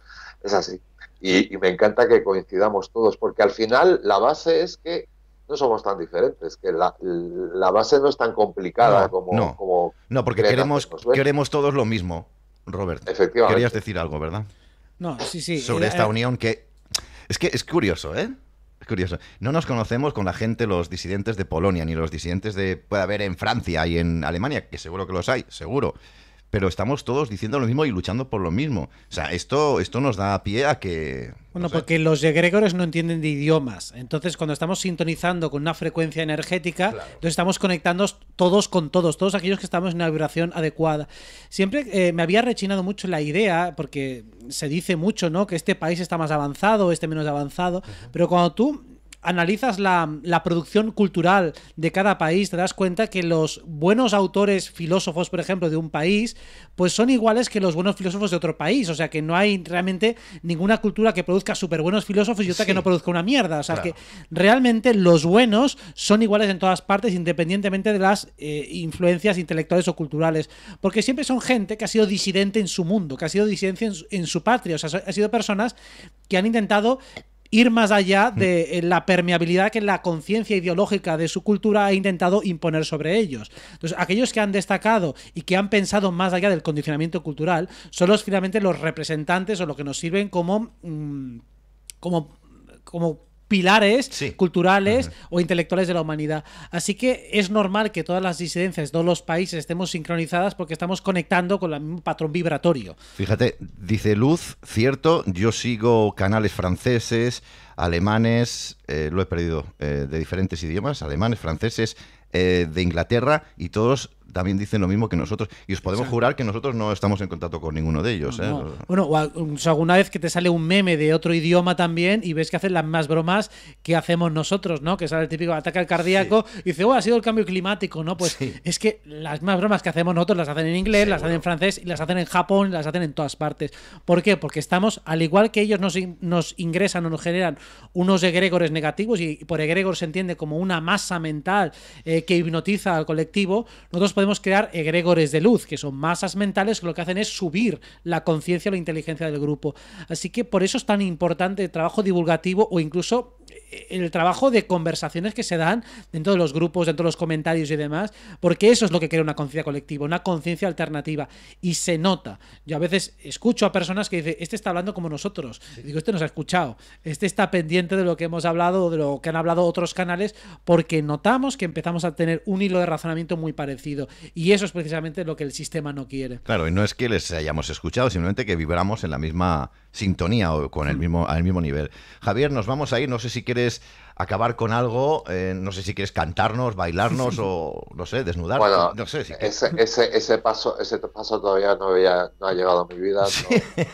Es así. Y, me encanta que coincidamos todos, porque al final la base es que no somos tan diferentes, que la, base no es tan complicada como, no. como... No, porque queremos, queremos todos lo mismo, Robert. Efectivamente. Querías decir algo, ¿verdad? No, sí, sí. Sobre esta unión que. Es que es curioso, ¿eh? Es curioso. No nos conocemos con la gente, los disidentes de Polonia, ni los disidentes de. puede haber en Francia y en Alemania, que seguro que los hay, seguro pero estamos todos diciendo lo mismo y luchando por lo mismo. O sea, esto, esto nos da pie a que... Bueno, porque los egregores no entienden de idiomas. Entonces, cuando estamos sintonizando con una frecuencia energética, entonces estamos conectando todos con todos, todos aquellos que estamos en una vibración adecuada. Siempre eh, me había rechinado mucho la idea, porque se dice mucho, ¿no? Que este país está más avanzado, este menos avanzado, pero cuando tú analizas la, producción cultural de cada país, te das cuenta que los buenos autores, filósofos, por ejemplo, de un país, pues son iguales que los buenos filósofos de otro país. O sea, que no hay realmente ninguna cultura que produzca súper buenos filósofos y otra que no produzca una mierda. O sea, que realmente los buenos son iguales en todas partes, independientemente de las eh, influencias intelectuales o culturales. Porque siempre son gente que ha sido disidente en su mundo, que ha sido disidente en, en su patria. O sea, ha sido personas que han intentado ir más allá mm. de eh, la permeabilidad que la conciencia ideológica de su cultura ha intentado imponer sobre ellos. Entonces, aquellos que han destacado y que han pensado más allá del condicionamiento cultural son los finalmente los representantes o lo que nos sirven como, mm, como, como pilares culturales o intelectuales de la humanidad. Así que es normal que todas las disidencias, todos los países estemos sincronizadas porque estamos conectando con el mismo patrón vibratorio. Fíjate, dice Luz, cierto, yo sigo canales franceses, alemanes, eh, lo he perdido, eh, de diferentes idiomas, alemanes, franceses, eh, de Inglaterra y todos también dicen lo mismo que nosotros. Y os podemos jurar que nosotros no estamos en contacto con ninguno de ellos. ¿eh? Bueno, o, alguna vez que te sale un meme de otro idioma también y ves que hacen las más bromas que hacemos nosotros, ¿no? Que sale el típico ataque al cardíaco y dice, oh, ha sido el cambio climático, ¿no? Pues es que las más bromas que hacemos nosotros las hacen en inglés, las hacen en francés y las hacen en Japón, las hacen en todas partes. ¿Por qué? Porque estamos, al igual que ellos nos, nos ingresan o nos generan unos egregores negativos y por egregor se entiende como una masa mental eh, que hipnotiza al colectivo, nosotros podemos crear egregores de luz, que son masas mentales que lo que hacen es subir la conciencia o la inteligencia del grupo. Así que por eso es tan importante el trabajo divulgativo o incluso el trabajo de conversaciones que se dan dentro de los grupos, dentro de los comentarios y demás, porque eso es lo que quiere una conciencia colectiva, una conciencia alternativa. Y se nota. Yo a veces escucho a personas que dicen, este está hablando como nosotros. digo, este nos ha escuchado. Este está pendiente de lo que hemos hablado, de lo que han hablado otros canales, porque notamos que empezamos a tener un hilo de razonamiento muy parecido. Y eso es precisamente lo que el sistema no quiere. Claro, y no es que les hayamos escuchado, simplemente que vibramos en la misma sintonía o con el mm. mismo, al mismo nivel. Javier, nos vamos a ir. No sé si quieres acabar con algo, eh, no sé si quieres cantarnos, bailarnos o, no sé, desnudarnos. no sé ese, ese, ese, paso, ese paso todavía no, había, no ha llegado a mi vida.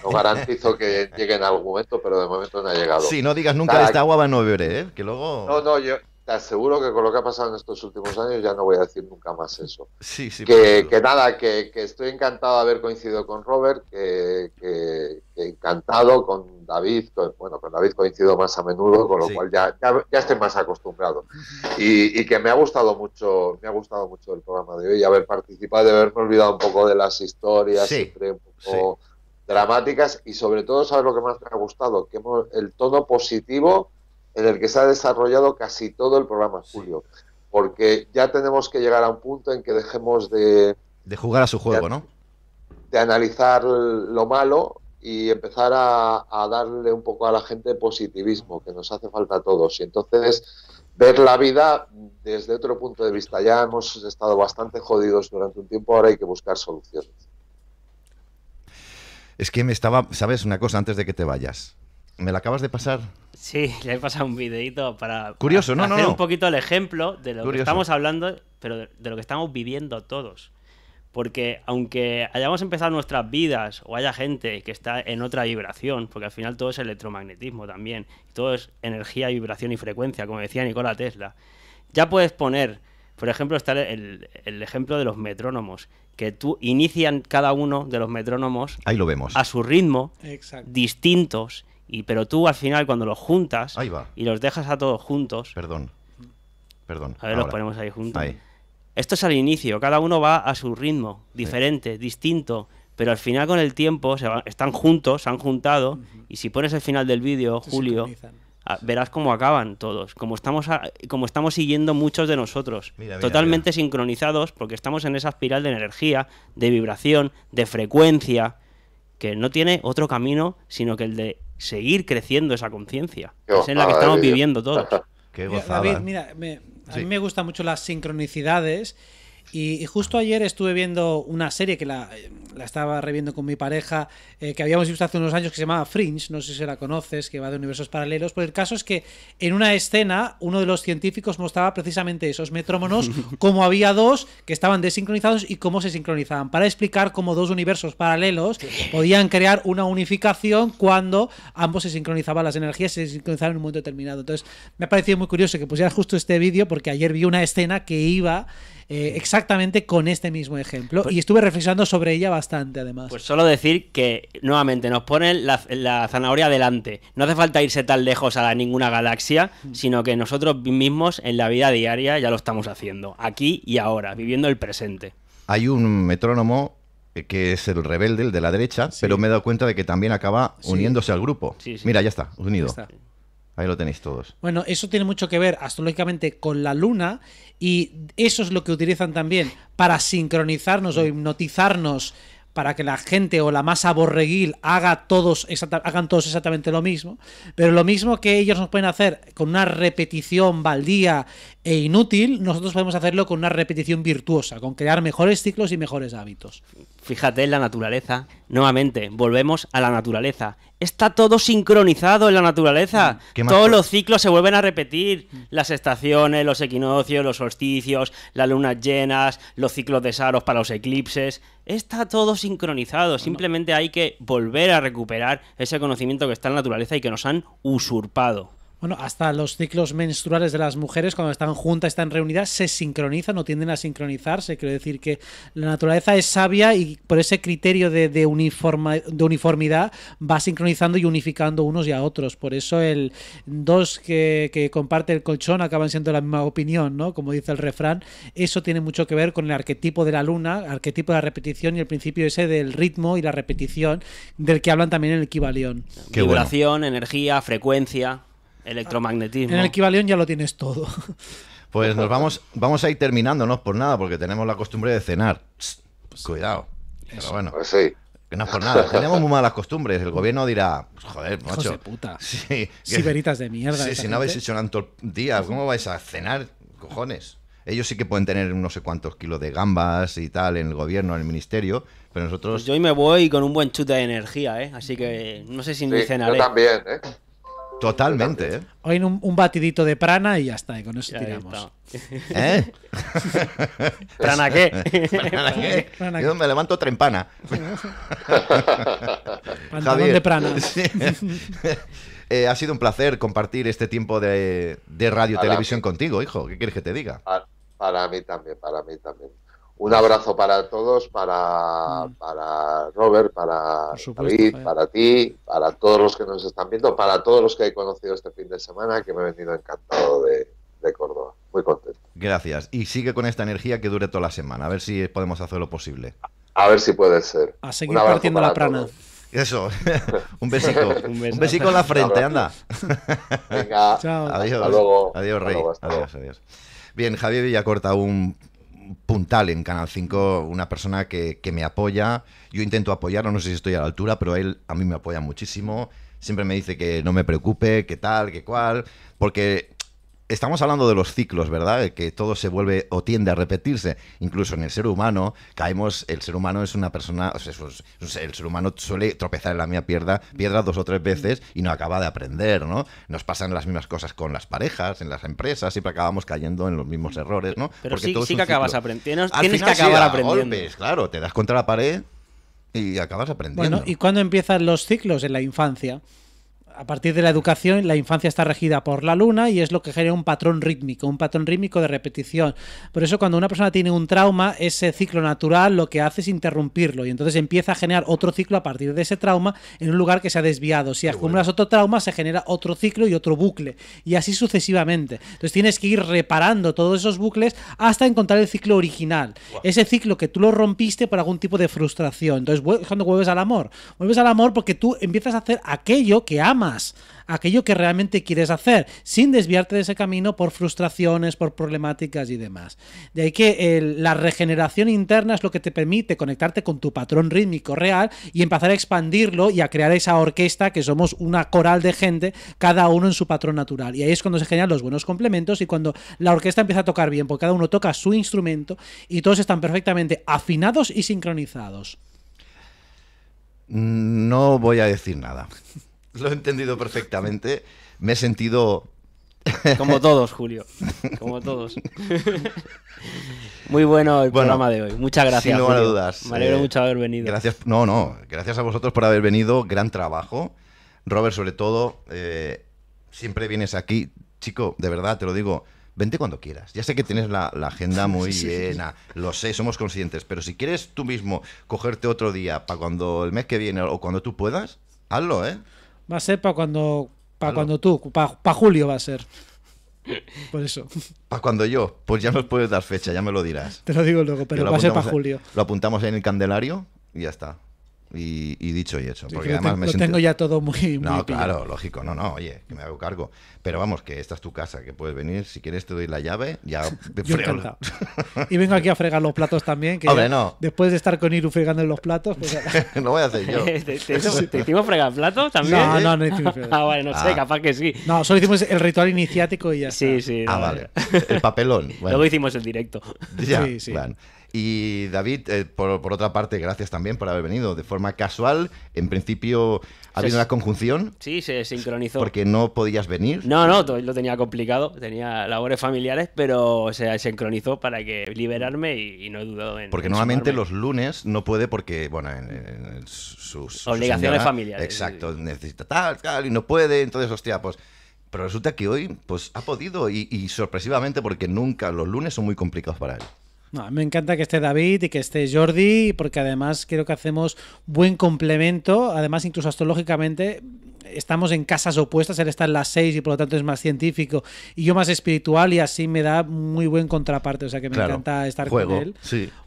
No, garantizo que llegue en algún momento, pero de momento no ha llegado. Sí, no digas nunca de esta agua no beber, ¿eh? que luego... No, no, yo, te aseguro que con lo que ha pasado en estos últimos años ya no voy a decir nunca más eso. Sí, sí, que, nada, que, estoy encantado de haber coincidido con Robert, que, encantado con David, bueno, con David coincido más a menudo, con lo cual ya, ya, estoy más acostumbrado. Y, que me ha gustado mucho, me ha gustado mucho el programa de hoy, haber participado, de haberme olvidado un poco de las historias, siempre un poco dramáticas, y sobre todo, ¿sabes lo que más me ha gustado? Que el tono positivo en el que se ha desarrollado casi todo el programa, Julio. Porque ya tenemos que llegar a un punto en que dejemos de... De jugar a su juego, ¿no? De analizar lo malo y empezar a, a, darle un poco a la gente positivismo, que nos hace falta a todos. Y entonces ver la vida desde otro punto de vista. Ya hemos estado bastante jodidos durante un tiempo, ahora hay que buscar soluciones. Es que me estaba, ¿sabes una cosa antes de que te vayas? ¿Me la acabas de pasar? Sí, le he pasado un videito para, Curioso, no, hacer un poquito el ejemplo de lo que estamos hablando, pero de, lo que estamos viviendo todos. Porque aunque hayamos empezado nuestras vidas o haya gente que está en otra vibración, porque al final todo es electromagnetismo también, todo es energía, vibración y frecuencia, como decía Nikola Tesla, ya puedes poner, por ejemplo, está el, ejemplo de los metrónomos que tú inician cada uno de los metrónomos ahí lo vemos a su ritmo Exacto. distintos y, pero tú al final cuando los juntas y los dejas a todos juntos... Perdón, perdón. A ver, los ponemos ahí juntos. Esto es al inicio, cada uno va a su ritmo, diferente, distinto, pero al final con el tiempo están juntos, se han juntado, y si pones el final del vídeo, Julio, verás cómo acaban todos, como estamos, estamos siguiendo muchos de nosotros, totalmente sincronizados, porque estamos en esa espiral de energía, de vibración, de frecuencia, que no tiene otro camino sino que el de seguir creciendo esa conciencia. Es en la que estamos viviendo todos. Qué David, mira, a mí me gustan mucho las sincronicidades y justo ayer estuve viendo una serie que la, eh, estaba reviendo con mi pareja, eh, que habíamos visto hace unos años, que se llamaba Fringe, no sé si la conoces, que va de universos paralelos, pero pues el caso es que en una escena uno de los científicos mostraba precisamente esos metrómonos, como había dos que estaban desincronizados y cómo se sincronizaban, para explicar cómo dos universos paralelos podían crear una unificación cuando ambos se sincronizaban las energías, se sincronizaban en un momento determinado. Entonces, me ha parecido muy curioso que pusieras justo este vídeo, porque ayer vi una escena que iba eh, exactamente con este mismo ejemplo. Pues y estuve reflexionando sobre ella bastante, además. Pues solo decir que, nuevamente, nos ponen la, zanahoria delante. No hace falta irse tan lejos a ninguna galaxia, mm. sino que nosotros mismos en la vida diaria ya lo estamos haciendo, aquí y ahora, viviendo el presente. Hay un metrónomo que es el rebelde, el de la derecha, pero me he dado cuenta de que también acaba uniéndose al grupo. Mira, ya está, unido. Ahí lo tenéis todos. Bueno, eso tiene mucho que ver astrológicamente con la luna y eso es lo que utilizan también para sincronizarnos o hipnotizarnos para que la gente o la masa borreguil haga todos hagan todos exactamente lo mismo, pero lo mismo que ellos nos pueden hacer con una repetición baldía e inútil, nosotros podemos hacerlo con una repetición virtuosa, con crear mejores ciclos y mejores hábitos. Fíjate en la naturaleza. Nuevamente, volvemos a la naturaleza. Está todo sincronizado en la naturaleza. Mm, todos los ciclos se vuelven a repetir. Mm. Las estaciones, los equinoccios, los solsticios, las lunas llenas, los ciclos de Saros para los eclipses. Está todo sincronizado, simplemente hay que volver a recuperar ese conocimiento que está en la naturaleza y que nos han usurpado bueno, hasta los ciclos menstruales de las mujeres cuando están juntas, están reunidas, se sincronizan o tienden a sincronizarse. Quiero decir que la naturaleza es sabia y por ese criterio de, uniformidad va sincronizando y unificando unos y a otros. Por eso el dos que, comparte el colchón acaban siendo la misma opinión, ¿no? Como dice el refrán, eso tiene mucho que ver con el arquetipo de la luna, arquetipo de la repetición y el principio ese del ritmo y la repetición del que hablan también en el equivalión. energía, frecuencia. Electromagnetismo. En el equivalión ya lo tienes todo. Pues nos vamos, vamos a ir terminándonos por nada, porque tenemos la costumbre de cenar. Pues cuidado. Pero bueno. Pues sí. no es por nada. Tenemos muy malas costumbres. El gobierno dirá, joder, macho. de puta. Siberitas de mierda. si no habéis hecho tanto días, ¿cómo vais a cenar? Cojones. Ellos sí que pueden tener no sé cuántos kilos de gambas y tal en el gobierno, en el ministerio, pero nosotros... Pues yo hoy me voy con un buen chute de energía, ¿eh? Así que no sé si sí, ni cenaré. Yo también, ¿eh? Totalmente. Hoy ¿eh? un, batidito de prana y ya está, con eso tiramos. ¿Eh? ¿Prana qué? ¿Prana qué? Yo me levanto trempana. Pantalón de prana. Eh, ha sido un placer compartir este tiempo de, de radio-televisión contigo, hijo. ¿Qué quieres que te diga? para mí también, para mí también. Un abrazo para todos, para, mm. para Robert, para David, eh. para ti, para todos los que nos están viendo, para todos los que he conocido este fin de semana, que me he venido encantado de, Córdoba. Muy contento. Gracias. Y sigue con esta energía que dure toda la semana. A ver si podemos hacer lo posible. A ver si puede ser. A seguir partiendo la prana. Eso. un besito. un, besito en la frente, anda. Venga. Chao. Adiós. Hasta luego. Adiós, Rey. adiós, adiós. Bien, Javier Villacorta, un puntal en Canal 5, una persona que, que, me apoya. Yo intento apoyarlo, no sé si estoy a la altura, pero él a mí me apoya muchísimo. Siempre me dice que no me preocupe, que tal, que cual, porque Estamos hablando de los ciclos, ¿verdad? Eh, que todo se vuelve o tiende a repetirse. Incluso en el ser humano, caemos, el ser humano es una persona, el ser humano suele tropezar en la misma piedra, dos o tres veces y no acaba de aprender, ¿no? Nos pasan las mismas cosas con las parejas, en las empresas, siempre acabamos cayendo en los mismos errores, ¿no? Pero sí, que acabas aprendiendo. Tienes, que acabar aprendiendo. Golpes, claro, te das contra la pared y acabas aprendiendo. Bueno, ¿y cuándo empiezan los ciclos? En la infancia a partir de la educación, la infancia está regida por la luna y es lo que genera un patrón rítmico, un patrón rítmico de repetición. Por eso cuando una persona tiene un trauma, ese ciclo natural lo que hace es interrumpirlo y entonces empieza a generar otro ciclo a partir de ese trauma en un lugar que se ha desviado. Si acumulas otro trauma, se genera otro ciclo y otro bucle y así sucesivamente. Entonces tienes que ir reparando todos esos bucles hasta encontrar el ciclo original. Ese ciclo que tú lo rompiste por algún tipo de frustración. Entonces cuando vuelves al amor, vuelves al amor porque tú empiezas a hacer aquello que amas aquello que realmente quieres hacer, sin desviarte de ese camino por frustraciones, por problemáticas y demás. De ahí que la regeneración interna es lo que te permite conectarte con tu patrón rítmico real y empezar a expandirlo y a crear esa orquesta que somos una coral de gente, cada uno en su patrón natural. Y ahí es cuando se generan los buenos complementos y cuando la orquesta empieza a tocar bien, porque cada uno toca su instrumento y todos están perfectamente afinados y sincronizados. No voy a decir nada. Lo he entendido perfectamente. Me he sentido... Como todos, Julio. Como todos. Muy bueno el programa de hoy. Muchas gracias. Sin dudas. Me alegro eh, mucho haber venido. Gracias. No, no. Gracias a vosotros por haber venido. Gran trabajo. Robert, sobre todo, eh, siempre vienes aquí. Chico, de verdad, te lo digo. Vente cuando quieras. Ya sé que tienes la, agenda muy llena, lo sé, somos conscientes, pero si quieres tú mismo cogerte otro día para cuando el mes que viene o cuando tú puedas, hazlo, ¿eh? Va a ser para cuando, para cuando tú, para, para julio va a ser. Por eso. ¿Para cuando yo? Pues ya nos puedes dar fecha, ya me lo dirás. Te lo digo luego, pero va a ser para julio. Lo apuntamos en el candelario y ya está. Y, dicho y hecho. Porque lo, tengo ya todo muy. no, claro, lógico. No, no, oye, que me hago cargo. Pero vamos, que esta es tu casa, que puedes venir. Si quieres, te doy la llave. Ya y vengo aquí a fregar los platos también. no. Después de estar con Iru fregando en los platos. Pues... lo voy a hacer yo. ¿Te, hicimos fregar platos también? No, no, no hicimos fregar. Ah, vale, no sé, ah. capaz que sí. No, solo hicimos el ritual iniciático y ya. Sí, está. sí. Ah, vale. El papelón. Luego hicimos el directo. sí, sí. Y David, eh, por, otra parte, gracias también por haber venido de forma casual. En principio ha habido una conjunción. Sí, se sincronizó. Porque no podías venir. No, no, lo tenía complicado. Tenía labores familiares, pero se sincronizó para que liberarme y, no he dudado en. Porque normalmente los lunes no puede porque, bueno, en, sus. Obligaciones familiares. Exacto, necesita tal, tal, y no puede. Entonces, hostia, pues pero resulta que hoy pues ha podido y, sorpresivamente porque nunca los lunes son muy complicados para él me encanta que esté David y que esté Jordi, porque además creo que hacemos buen complemento. Además, incluso astrológicamente, estamos en casas opuestas. Él está en las seis y por lo tanto es más científico y yo más espiritual, y así me da muy buen contraparte. O sea que me encanta estar con él,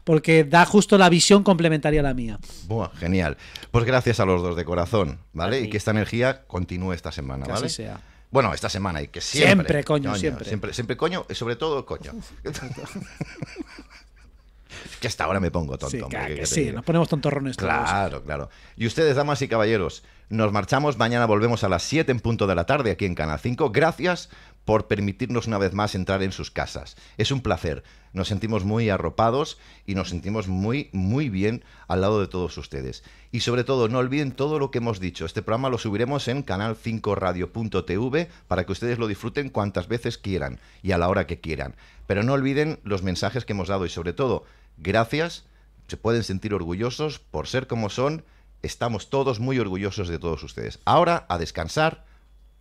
porque da justo la visión complementaria a la mía. Buah, genial. Pues gracias a los dos de corazón, ¿vale? Y que esta energía continúe esta semana, ¿vale? sea. Bueno, esta semana y que siempre. Siempre, coño, siempre. siempre. coño y sobre todo coño. que hasta ahora me pongo tonto. Sí, que, sí nos ponemos tontorrones Claro, claro. Y ustedes, damas y caballeros, nos marchamos. Mañana volvemos a las 7 en punto de la tarde aquí en Canal 5. Gracias por permitirnos una vez más entrar en sus casas. Es un placer. Nos sentimos muy arropados y nos sentimos muy, muy bien al lado de todos ustedes. Y sobre todo, no olviden todo lo que hemos dicho. Este programa lo subiremos en canal5radio.tv para que ustedes lo disfruten cuantas veces quieran y a la hora que quieran. Pero no olviden los mensajes que hemos dado y sobre todo, gracias. Se pueden sentir orgullosos por ser como son. Estamos todos muy orgullosos de todos ustedes. Ahora a descansar,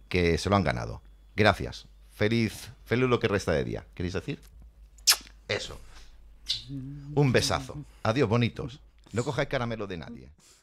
que se lo han ganado. Gracias. Feliz, feliz lo que resta de día. ¿Queréis decir? Eso. Un besazo. Adiós, bonitos. No cojáis caramelo de nadie.